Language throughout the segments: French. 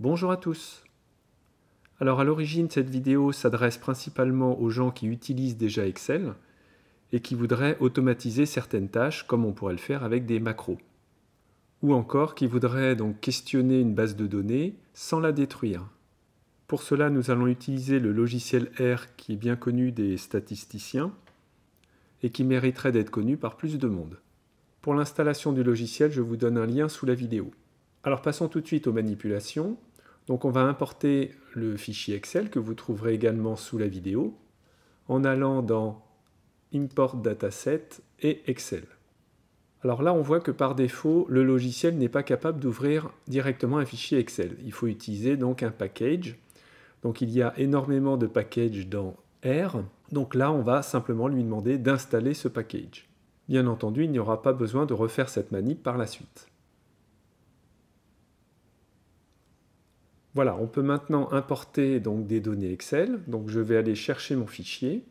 Bonjour à tous Alors à l'origine, cette vidéo s'adresse principalement aux gens qui utilisent déjà Excel et qui voudraient automatiser certaines tâches comme on pourrait le faire avec des macros. Ou encore qui voudraient donc questionner une base de données sans la détruire. Pour cela, nous allons utiliser le logiciel R qui est bien connu des statisticiens et qui mériterait d'être connu par plus de monde. Pour l'installation du logiciel, je vous donne un lien sous la vidéo. Alors passons tout de suite aux manipulations. Donc on va importer le fichier Excel que vous trouverez également sous la vidéo en allant dans Import Dataset et Excel. Alors là, on voit que par défaut, le logiciel n'est pas capable d'ouvrir directement un fichier Excel. Il faut utiliser donc un package. Donc il y a énormément de packages dans R. Donc là, on va simplement lui demander d'installer ce package. Bien entendu, il n'y aura pas besoin de refaire cette manip par la suite. Voilà, on peut maintenant importer donc des données Excel. Donc je vais aller chercher mon fichier.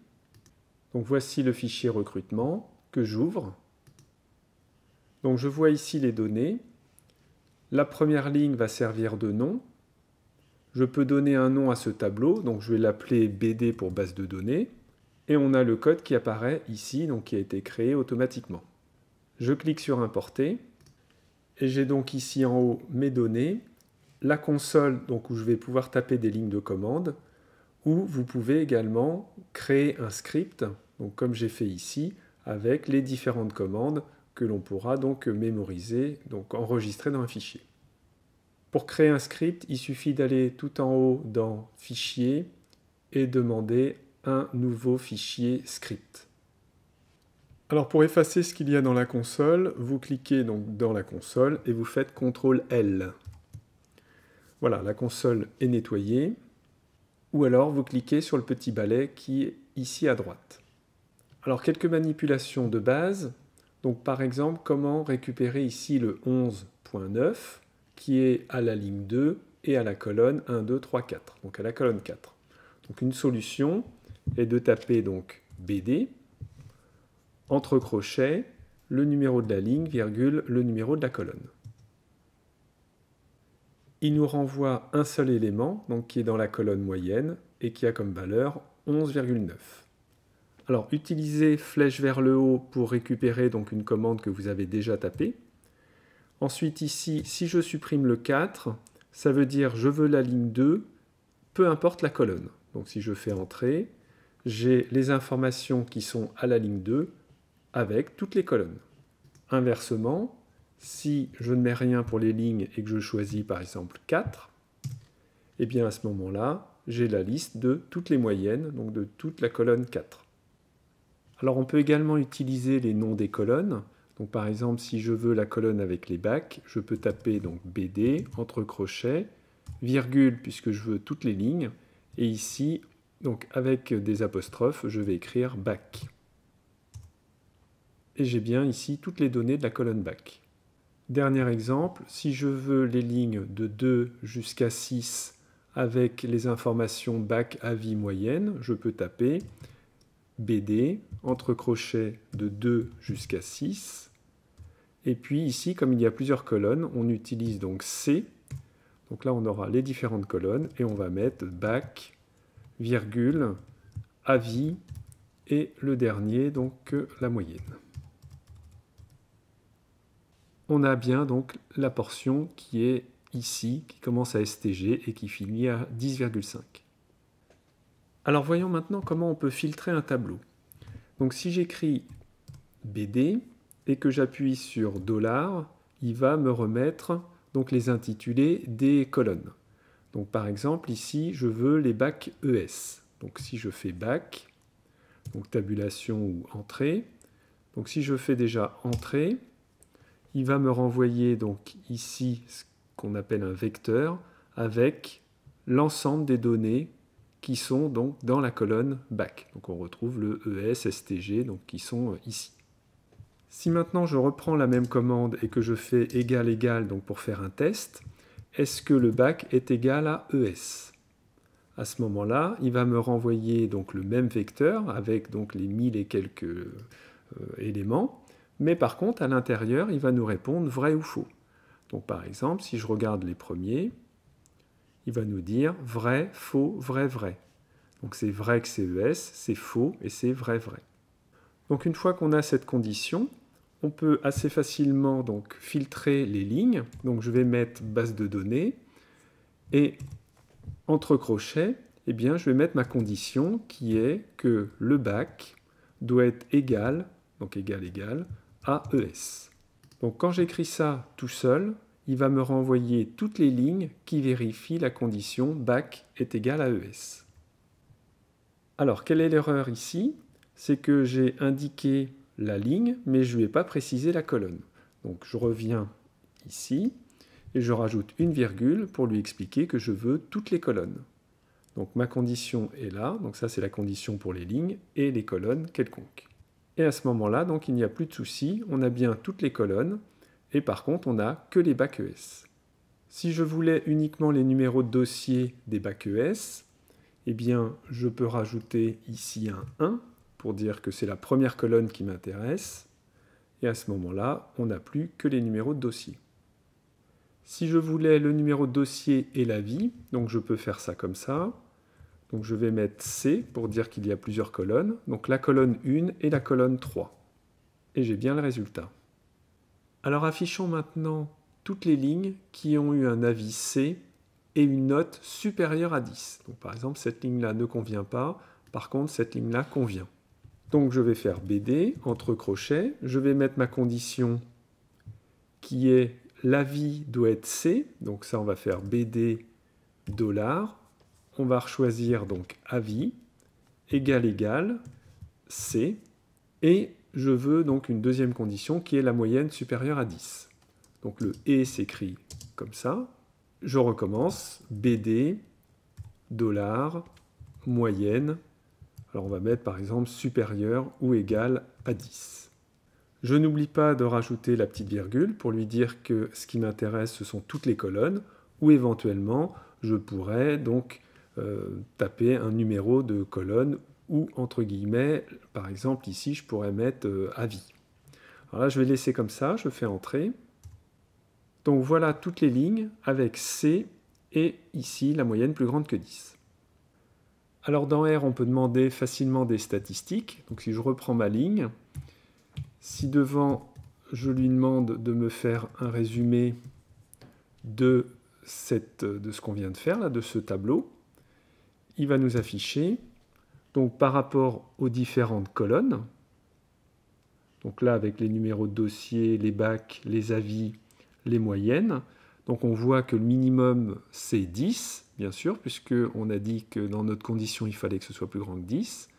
Donc voici le fichier recrutement que j'ouvre. Donc je vois ici les données. La première ligne va servir de nom. Je peux donner un nom à ce tableau, donc je vais l'appeler BD pour base de données. Et on a le code qui apparaît ici, donc qui a été créé automatiquement. Je clique sur Importer. Et j'ai donc ici en haut mes données la console donc, où je vais pouvoir taper des lignes de commande, ou vous pouvez également créer un script, donc comme j'ai fait ici, avec les différentes commandes que l'on pourra donc mémoriser, donc enregistrer dans un fichier. Pour créer un script, il suffit d'aller tout en haut dans Fichier et demander un nouveau fichier script. Alors pour effacer ce qu'il y a dans la console, vous cliquez donc dans la console et vous faites CTRL L. Voilà, la console est nettoyée. Ou alors vous cliquez sur le petit balai qui est ici à droite. Alors quelques manipulations de base. Donc par exemple, comment récupérer ici le 11.9 qui est à la ligne 2 et à la colonne 1, 2, 3, 4. Donc à la colonne 4. Donc une solution est de taper donc BD, entre crochets, le numéro de la ligne, virgule, le numéro de la colonne il nous renvoie un seul élément, donc qui est dans la colonne moyenne, et qui a comme valeur 11,9. Alors utilisez flèche vers le haut pour récupérer donc une commande que vous avez déjà tapée. Ensuite ici, si je supprime le 4, ça veut dire je veux la ligne 2, peu importe la colonne. Donc si je fais entrer, j'ai les informations qui sont à la ligne 2 avec toutes les colonnes. Inversement, si je ne mets rien pour les lignes et que je choisis par exemple 4, eh bien à ce moment-là, j'ai la liste de toutes les moyennes, donc de toute la colonne 4. Alors on peut également utiliser les noms des colonnes. Donc par exemple, si je veux la colonne avec les bacs, je peux taper donc BD, entre crochets, virgule, puisque je veux toutes les lignes, et ici, donc avec des apostrophes, je vais écrire bac. Et j'ai bien ici toutes les données de la colonne bac. Dernier exemple, si je veux les lignes de 2 jusqu'à 6 avec les informations bac à vie moyenne, je peux taper BD entre crochets de 2 jusqu'à 6. Et puis ici, comme il y a plusieurs colonnes, on utilise donc C. Donc là, on aura les différentes colonnes et on va mettre bac, virgule, avis et le dernier, donc euh, la moyenne on a bien donc la portion qui est ici, qui commence à STG et qui finit à 10,5. Alors voyons maintenant comment on peut filtrer un tableau. Donc si j'écris BD et que j'appuie sur dollar, il va me remettre donc les intitulés des colonnes. Donc par exemple ici, je veux les bacs ES. Donc si je fais bac, donc tabulation ou entrée. Donc si je fais déjà entrée, il va me renvoyer donc ici ce qu'on appelle un vecteur avec l'ensemble des données qui sont donc dans la colonne back. Donc on retrouve le ES, STG, donc qui sont euh, ici. Si maintenant je reprends la même commande et que je fais égal égal donc pour faire un test, est-ce que le bac est égal à ES À ce moment-là, il va me renvoyer donc le même vecteur avec donc les mille et quelques euh, éléments mais par contre, à l'intérieur, il va nous répondre vrai ou faux. Donc par exemple, si je regarde les premiers, il va nous dire vrai, faux, vrai, vrai. Donc c'est vrai que c'est ES, c'est faux et c'est vrai, vrai. Donc une fois qu'on a cette condition, on peut assez facilement donc filtrer les lignes. Donc je vais mettre base de données et entre crochets, eh bien, je vais mettre ma condition qui est que le bac doit être égal, donc égal égal, AES. Donc quand j'écris ça tout seul, il va me renvoyer toutes les lignes qui vérifient la condition BAC est égal à ES. Alors, quelle est l'erreur ici C'est que j'ai indiqué la ligne, mais je ne pas précisé la colonne. Donc, je reviens ici et je rajoute une virgule pour lui expliquer que je veux toutes les colonnes. Donc, ma condition est là. Donc, ça, c'est la condition pour les lignes et les colonnes quelconques. Et à ce moment-là, donc, il n'y a plus de souci, on a bien toutes les colonnes, et par contre, on n'a que les bacs ES. Si je voulais uniquement les numéros de dossier des bacs ES, eh bien, je peux rajouter ici un 1 pour dire que c'est la première colonne qui m'intéresse, et à ce moment-là, on n'a plus que les numéros de dossier. Si je voulais le numéro de dossier et vie, donc je peux faire ça comme ça, donc je vais mettre C pour dire qu'il y a plusieurs colonnes, donc la colonne 1 et la colonne 3. Et j'ai bien le résultat. Alors affichons maintenant toutes les lignes qui ont eu un avis C et une note supérieure à 10. Donc par exemple, cette ligne-là ne convient pas, par contre, cette ligne-là convient. Donc je vais faire BD, entre crochets, je vais mettre ma condition qui est l'avis doit être C, donc ça on va faire BD on va choisir donc avis, égal égal, C, et je veux donc une deuxième condition qui est la moyenne supérieure à 10. Donc le et s'écrit comme ça. Je recommence, BD, dollar, moyenne. Alors on va mettre par exemple supérieur ou égal à 10. Je n'oublie pas de rajouter la petite virgule pour lui dire que ce qui m'intéresse, ce sont toutes les colonnes, ou éventuellement, je pourrais donc euh, taper un numéro de colonne ou entre guillemets, par exemple ici, je pourrais mettre euh, avis. Alors là, je vais laisser comme ça, je fais entrer. Donc voilà toutes les lignes avec C et ici la moyenne plus grande que 10. Alors dans R, on peut demander facilement des statistiques. Donc si je reprends ma ligne, si devant je lui demande de me faire un résumé de, de ce qu'on vient de faire, là, de ce tableau, il va nous afficher, donc par rapport aux différentes colonnes, donc là avec les numéros de dossier, les bacs, les avis, les moyennes, donc on voit que le minimum c'est 10, bien sûr, puisqu'on a dit que dans notre condition il fallait que ce soit plus grand que 10.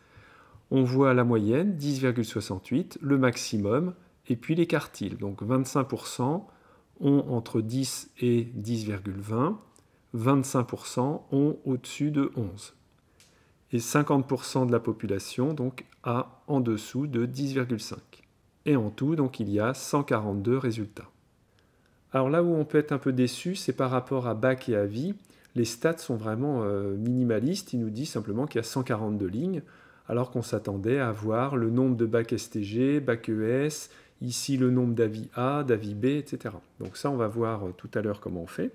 On voit la moyenne, 10,68, le maximum, et puis les quartiles, Donc 25% ont entre 10 et 10,20. 25% ont au-dessus de 11. Et 50% de la population donc, a en dessous de 10,5. Et en tout, donc, il y a 142 résultats. Alors là où on peut être un peu déçu, c'est par rapport à bac et avis Les stats sont vraiment euh, minimalistes. Il nous dit simplement qu'il y a 142 lignes, alors qu'on s'attendait à voir le nombre de bac STG, bac ES, ici le nombre d'avis A, d'avis B, etc. Donc ça, on va voir euh, tout à l'heure comment on fait.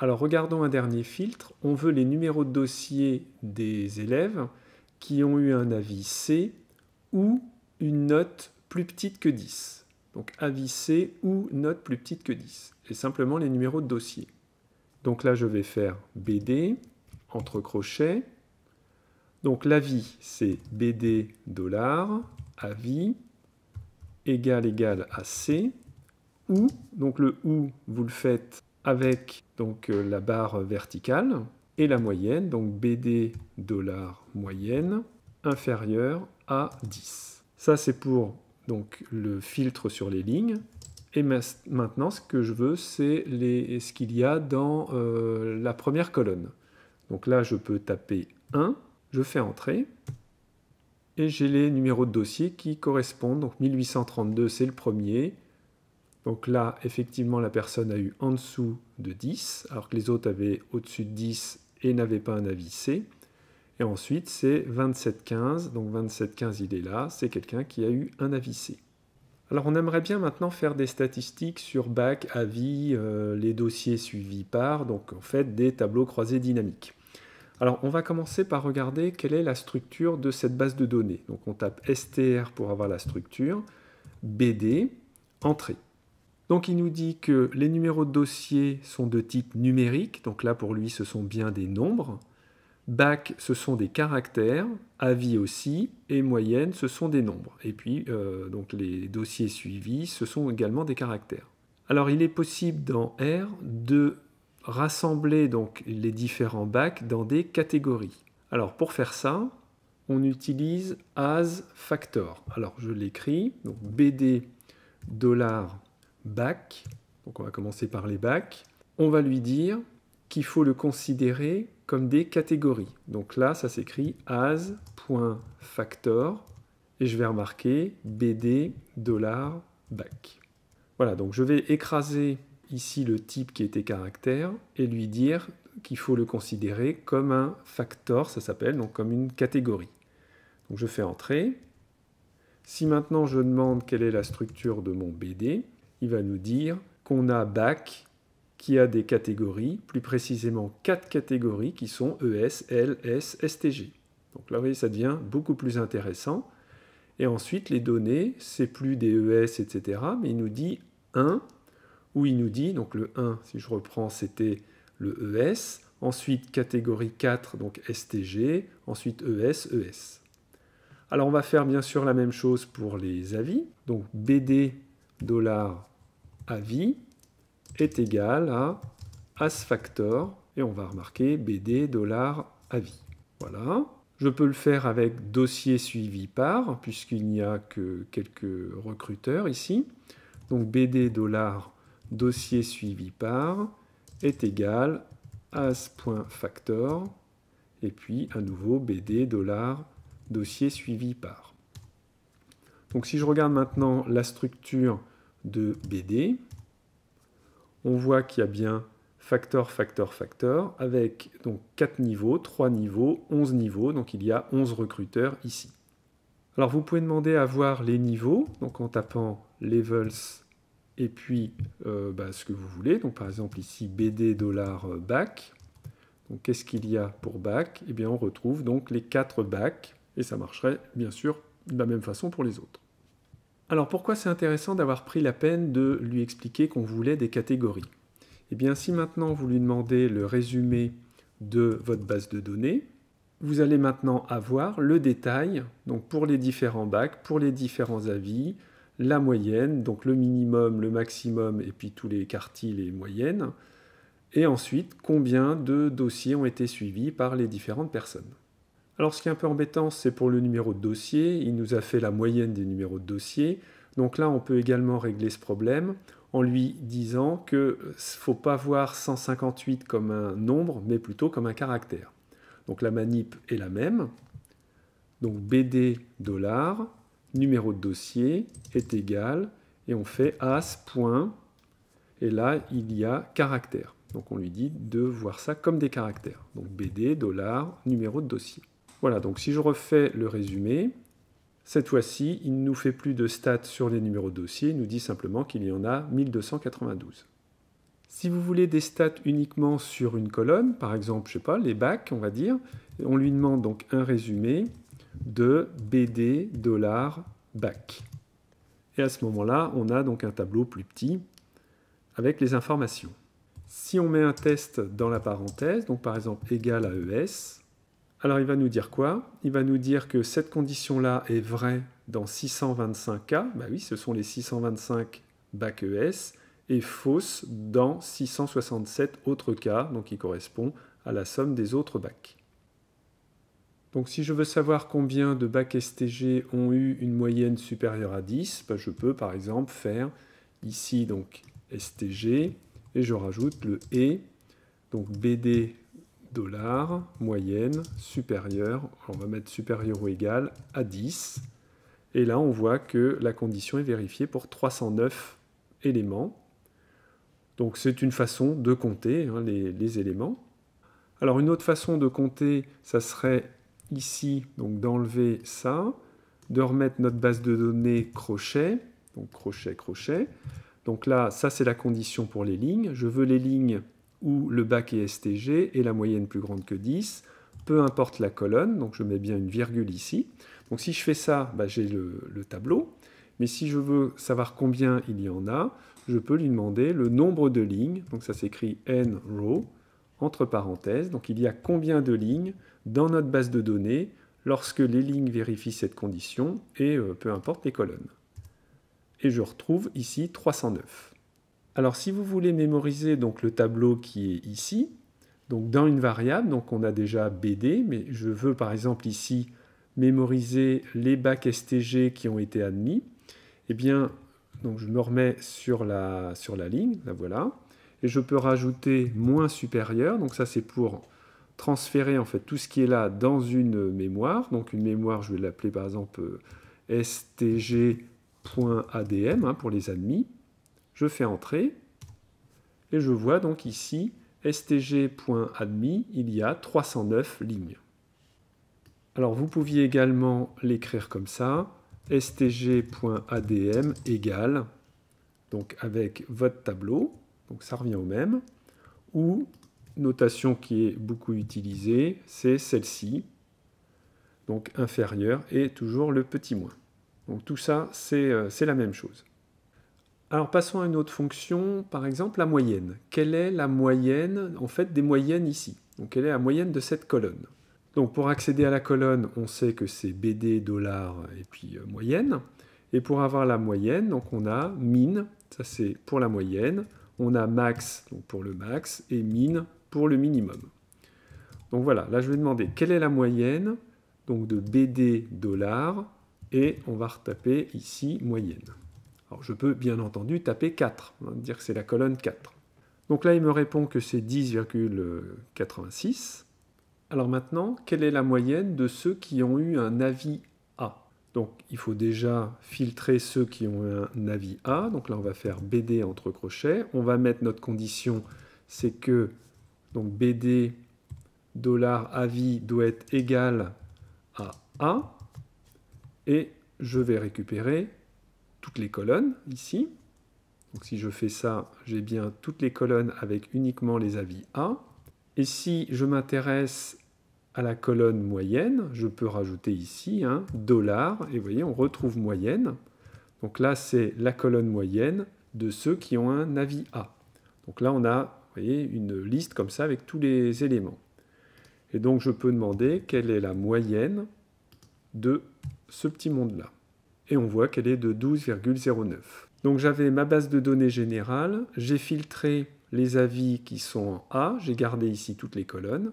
Alors regardons un dernier filtre. On veut les numéros de dossier des élèves qui ont eu un avis C ou une note plus petite que 10. Donc avis C ou note plus petite que 10. Et simplement les numéros de dossier. Donc là, je vais faire BD, entre crochets. Donc l'avis, c'est BD dollar, avis, égal égal à C, ou, donc le ou, vous le faites avec donc euh, la barre verticale et la moyenne, donc BD dollar moyenne inférieure à 10. Ça c'est pour donc le filtre sur les lignes. Et maintenant ce que je veux c'est ce qu'il y a dans euh, la première colonne. Donc là je peux taper 1, je fais entrer et j'ai les numéros de dossier qui correspondent. Donc 1832 c'est le premier, donc là, effectivement, la personne a eu en dessous de 10, alors que les autres avaient au-dessus de 10 et n'avaient pas un avis C. Et ensuite, c'est 15. Donc 15, il est là. C'est quelqu'un qui a eu un avis C. Alors on aimerait bien maintenant faire des statistiques sur bac, avis, euh, les dossiers suivis par, donc en fait des tableaux croisés dynamiques. Alors on va commencer par regarder quelle est la structure de cette base de données. Donc on tape STR pour avoir la structure, BD, entrée. Donc il nous dit que les numéros de dossier sont de type numérique, donc là pour lui ce sont bien des nombres. Bac, ce sont des caractères, avis aussi, et moyenne, ce sont des nombres. Et puis, euh, donc les dossiers suivis, ce sont également des caractères. Alors il est possible dans R de rassembler donc les différents bacs dans des catégories. Alors pour faire ça, on utilise as factor. Alors je l'écris, donc BD bac, donc on va commencer par les bacs, on va lui dire qu'il faut le considérer comme des catégories. Donc là, ça s'écrit as.factor et je vais remarquer BD Voilà, donc je vais écraser ici le type qui était caractère et lui dire qu'il faut le considérer comme un factor, ça s'appelle, donc comme une catégorie. Donc je fais entrer. Si maintenant je demande quelle est la structure de mon BD, il va nous dire qu'on a BAC qui a des catégories, plus précisément quatre catégories qui sont ES, LS, STG. Donc là, vous voyez, ça devient beaucoup plus intéressant. Et ensuite, les données, c'est plus des ES, etc., mais il nous dit 1, où il nous dit, donc le 1, si je reprends, c'était le ES, ensuite catégorie 4, donc STG, ensuite ES, ES. Alors on va faire bien sûr la même chose pour les avis, donc BD, dollar, Avis est égal à as factor, et on va remarquer BD dollar avis. Voilà. Je peux le faire avec dossier suivi par, puisqu'il n'y a que quelques recruteurs ici. Donc BD dollar dossier suivi par est égal as.factor et puis à nouveau BD dollar dossier suivi par. Donc si je regarde maintenant la structure de BD, on voit qu'il y a bien facteur, facteur, facteur, avec donc 4 niveaux, 3 niveaux, 11 niveaux, donc il y a 11 recruteurs ici. Alors vous pouvez demander à voir les niveaux, donc en tapant levels et puis euh, bah, ce que vous voulez, donc par exemple ici BD dollar euh, back. Donc qu'est-ce qu'il y a pour BAC, et eh bien on retrouve donc les 4 back, et ça marcherait bien sûr de la même façon pour les autres. Alors pourquoi c'est intéressant d'avoir pris la peine de lui expliquer qu'on voulait des catégories Eh bien si maintenant vous lui demandez le résumé de votre base de données, vous allez maintenant avoir le détail, donc pour les différents bacs, pour les différents avis, la moyenne, donc le minimum, le maximum, et puis tous les quartiles et moyennes, et ensuite combien de dossiers ont été suivis par les différentes personnes. Alors ce qui est un peu embêtant, c'est pour le numéro de dossier, il nous a fait la moyenne des numéros de dossier. Donc là, on peut également régler ce problème en lui disant qu'il ne faut pas voir 158 comme un nombre, mais plutôt comme un caractère. Donc la manip est la même. Donc BD numéro de dossier est égal, et on fait as. Point, et là, il y a caractère. Donc on lui dit de voir ça comme des caractères. Donc BD, dollar, numéro de dossier. Voilà, donc si je refais le résumé, cette fois-ci, il ne nous fait plus de stats sur les numéros de dossier, il nous dit simplement qu'il y en a 1292. Si vous voulez des stats uniquement sur une colonne, par exemple, je sais pas, les bacs, on va dire, on lui demande donc un résumé de BD dollar bac. Et à ce moment-là, on a donc un tableau plus petit avec les informations. Si on met un test dans la parenthèse, donc par exemple égal à ES, alors il va nous dire quoi Il va nous dire que cette condition-là est vraie dans 625 cas, bah oui, ce sont les 625 bac ES, et fausse dans 667 autres cas, donc qui correspond à la somme des autres bacs. Donc si je veux savoir combien de bacs STG ont eu une moyenne supérieure à 10, bah, je peux par exemple faire ici donc STG et je rajoute le E, donc BD dollar moyenne supérieure, on va mettre supérieur ou égal à 10. Et là, on voit que la condition est vérifiée pour 309 éléments. Donc c'est une façon de compter hein, les, les, éléments. Alors une autre façon de compter, ça serait ici, donc d'enlever ça, de remettre notre base de données crochet, donc crochet, crochet. Donc là, ça c'est la condition pour les lignes. Je veux les lignes où le bac est STG et la moyenne plus grande que 10, peu importe la colonne, donc je mets bien une virgule ici. Donc si je fais ça, bah, j'ai le, tableau, mais si je veux savoir combien il y en a, je peux lui demander le nombre de lignes, donc ça s'écrit n row, entre parenthèses, donc il y a combien de lignes dans notre base de données lorsque les lignes vérifient cette condition, et euh, peu importe les colonnes. Et je retrouve ici 309. Alors si vous voulez mémoriser donc le tableau qui est ici, donc dans une variable, donc on a déjà BD, mais je veux par exemple ici mémoriser les bacs STG qui ont été admis. Eh bien, donc je me remets sur la, sur la ligne, la voilà, et je peux rajouter moins supérieur, donc ça c'est pour transférer en fait tout ce qui est là dans une mémoire, donc une mémoire je vais l'appeler par exemple stg.adm hein, pour les admis, je fais entrer, et je vois donc ici stg.admi, il y a 309 lignes. Alors vous pouviez également l'écrire comme ça, stg.adm égale, donc avec votre tableau, donc ça revient au même, ou notation qui est beaucoup utilisée, c'est celle-ci, donc inférieure et toujours le petit moins. Donc tout ça, c'est euh, la même chose. Alors passons à une autre fonction, par exemple la moyenne. Quelle est la moyenne, en fait, des moyennes ici Donc quelle est la moyenne de cette colonne Donc pour accéder à la colonne, on sait que c'est BD, dollar et puis euh, moyenne. Et pour avoir la moyenne, donc on a min, ça c'est pour la moyenne, on a max donc pour le max et min pour le minimum. Donc voilà, là je vais demander quelle est la moyenne donc de BD dollar et on va retaper ici moyenne. Alors je peux bien entendu taper 4, hein, dire que c'est la colonne 4. Donc là, il me répond que c'est 10,86. Alors maintenant, quelle est la moyenne de ceux qui ont eu un avis A Donc il faut déjà filtrer ceux qui ont eu un avis A. Donc là, on va faire BD entre crochets. On va mettre notre condition, c'est que donc BD dollar avis doit être égal à A. Et je vais récupérer les colonnes ici. Donc si je fais ça, j'ai bien toutes les colonnes avec uniquement les avis A. Et si je m'intéresse à la colonne moyenne, je peux rajouter ici un hein, dollar, et voyez, on retrouve moyenne. Donc là, c'est la colonne moyenne de ceux qui ont un avis A. Donc là, on a voyez, une liste comme ça avec tous les éléments. Et donc, je peux demander quelle est la moyenne de ce petit monde-là et on voit qu'elle est de 12,09. Donc j'avais ma base de données générale, j'ai filtré les avis qui sont en A, j'ai gardé ici toutes les colonnes.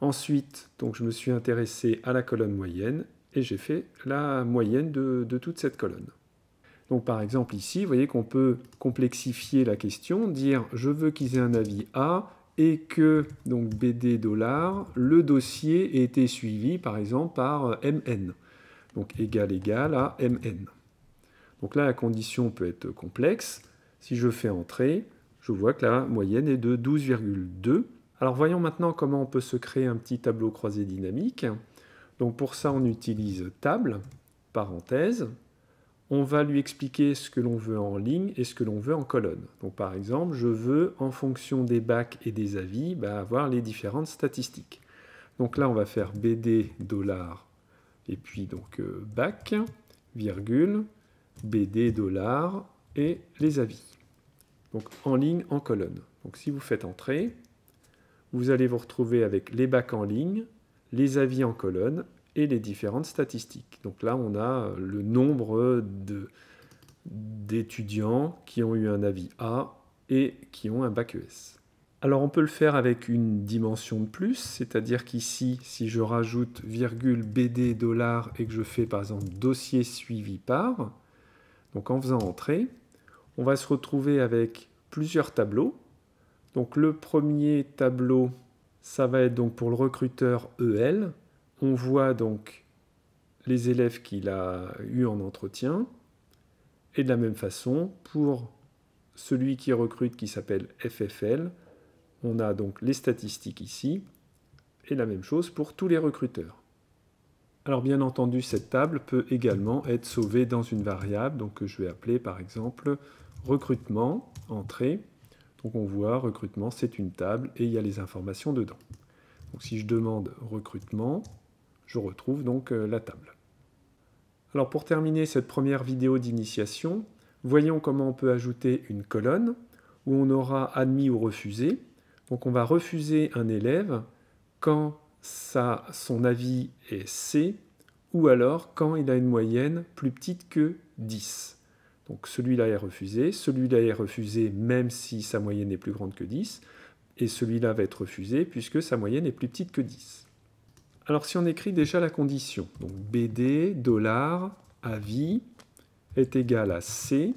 Ensuite, donc je me suis intéressé à la colonne moyenne et j'ai fait la moyenne de, toute cette colonne. Donc par exemple ici, vous voyez qu'on peut complexifier la question, dire je veux qu'ils aient un avis A et que donc BD le dossier ait été suivi par exemple par MN donc égal égal à mn. Donc là, la condition peut être complexe. Si je fais entrer, je vois que la moyenne est de 12,2. Alors voyons maintenant comment on peut se créer un petit tableau croisé dynamique. Donc pour ça, on utilise table, parenthèse. On va lui expliquer ce que l'on veut en ligne et ce que l'on veut en colonne. Donc par exemple, je veux, en fonction des bacs et des avis, bah, avoir les différentes statistiques. Donc là, on va faire BD et puis donc euh, bac, virgule, BD, dollars et les avis. Donc en ligne, en colonne. Donc si vous faites entrer, vous allez vous retrouver avec les bacs en ligne, les avis en colonne et les différentes statistiques. Donc là, on a le nombre d'étudiants qui ont eu un avis A et qui ont un bac ES. Alors on peut le faire avec une dimension de plus, c'est-à-dire qu'ici, si je rajoute virgule BD dollar et que je fais par exemple dossier suivi par, donc en faisant entrer, on va se retrouver avec plusieurs tableaux. Donc le premier tableau, ça va être donc pour le recruteur EL. On voit donc les élèves qu'il a eu en entretien. Et de la même façon, pour celui qui recrute qui s'appelle FFL, on a donc les statistiques ici, et la même chose pour tous les recruteurs. Alors bien entendu, cette table peut également être sauvée dans une variable, donc que je vais appeler par exemple recrutement, entrée. Donc on voit recrutement, c'est une table et il y a les informations dedans. Donc si je demande recrutement, je retrouve donc euh, la table. Alors pour terminer cette première vidéo d'initiation, voyons comment on peut ajouter une colonne où on aura admis ou refusé, donc on va refuser un élève quand son avis est C ou alors quand il a une moyenne plus petite que 10. Donc celui-là est refusé, celui-là est refusé même si sa moyenne est plus grande que 10, et celui-là va être refusé puisque sa moyenne est plus petite que 10. Alors si on écrit déjà la condition, donc BD, dollar, avis est égal à C,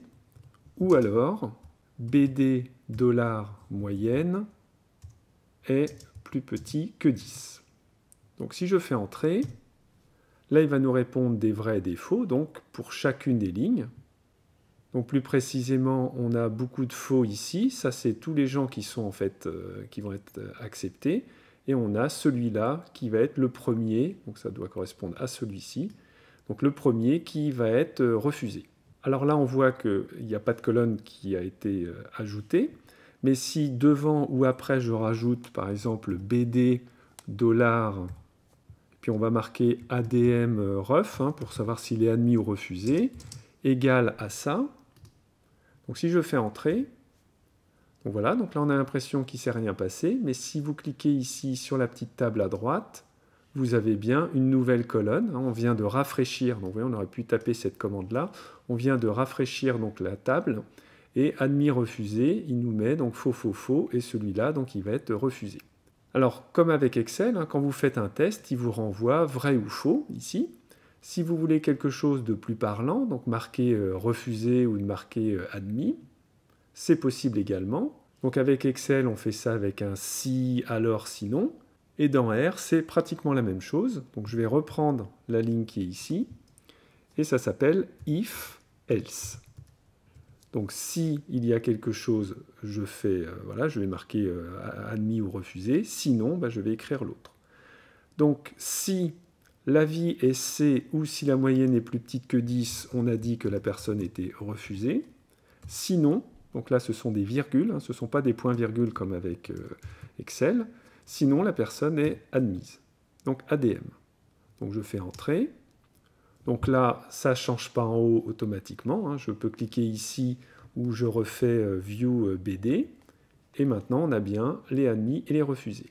ou alors BD, dollar, moyenne est plus petit que 10. Donc si je fais entrer, là il va nous répondre des vrais et des faux, donc pour chacune des lignes. Donc plus précisément, on a beaucoup de faux ici, ça c'est tous les gens qui sont en fait euh, qui vont être euh, acceptés et on a celui-là qui va être le premier, donc ça doit correspondre à celui-ci. Donc le premier qui va être euh, refusé. Alors là, on voit qu'il n'y a pas de colonne qui a été ajoutée. Mais si devant ou après je rajoute par exemple BD dollar, puis on va marquer ADM euh, ref hein, pour savoir s'il est admis ou refusé, égal à ça. Donc si je fais entrer, voilà, donc là on a l'impression qu'il ne s'est rien passé, mais si vous cliquez ici sur la petite table à droite, vous avez bien une nouvelle colonne. Hein. on vient de rafraîchir, donc vous voyez, on aurait pu taper cette commande-là. On vient de rafraîchir donc la table. Et admis refusé, il nous met donc faux, faux, faux, et celui-là, donc il va être refusé. Alors, comme avec Excel, hein, quand vous faites un test, il vous renvoie vrai ou faux ici. Si vous voulez quelque chose de plus parlant, donc marquer euh, refusé ou marquer euh, admis, c'est possible également. Donc avec Excel, on fait ça avec un si, alors, sinon. Et dans R, c'est pratiquement la même chose. Donc je vais reprendre la ligne qui est ici. Et ça s'appelle if else. Donc si il y a quelque chose, je fais euh, voilà, je vais marquer euh, admis ou refusé. Sinon, bah, je vais écrire l'autre. Donc si l'avis est C ou si la moyenne est plus petite que 10, on a dit que la personne était refusée. Sinon, donc là ce sont des virgules, hein, ce ne sont pas des points-virgules comme avec euh, Excel. Sinon, la personne est admise. Donc ADM. Donc je fais entrer. Donc là, ça ne change pas en haut automatiquement. Hein. Je peux cliquer ici où je refais euh, View euh, BD. Et maintenant, on a bien les admis et les refusés.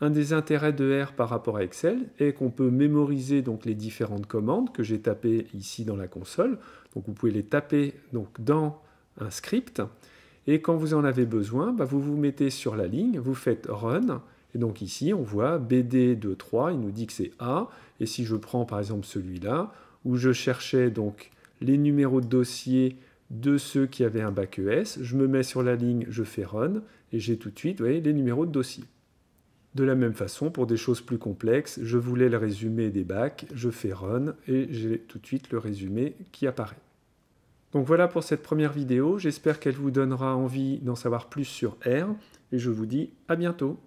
Un des intérêts de R par rapport à Excel est qu'on peut mémoriser donc les différentes commandes que j'ai tapées ici dans la console. Donc vous pouvez les taper donc dans un script. Et quand vous en avez besoin, bah, vous vous mettez sur la ligne, vous faites Run, et donc ici, on voit BD 23 il nous dit que c'est A. Et si je prends par exemple celui-là, où je cherchais donc les numéros de dossier de ceux qui avaient un bac ES, je me mets sur la ligne, je fais Run, et j'ai tout de suite voyez, les numéros de dossier. De la même façon, pour des choses plus complexes, je voulais le résumé des bacs, je fais Run, et j'ai tout de suite le résumé qui apparaît. Donc voilà pour cette première vidéo, j'espère qu'elle vous donnera envie d'en savoir plus sur R, et je vous dis à bientôt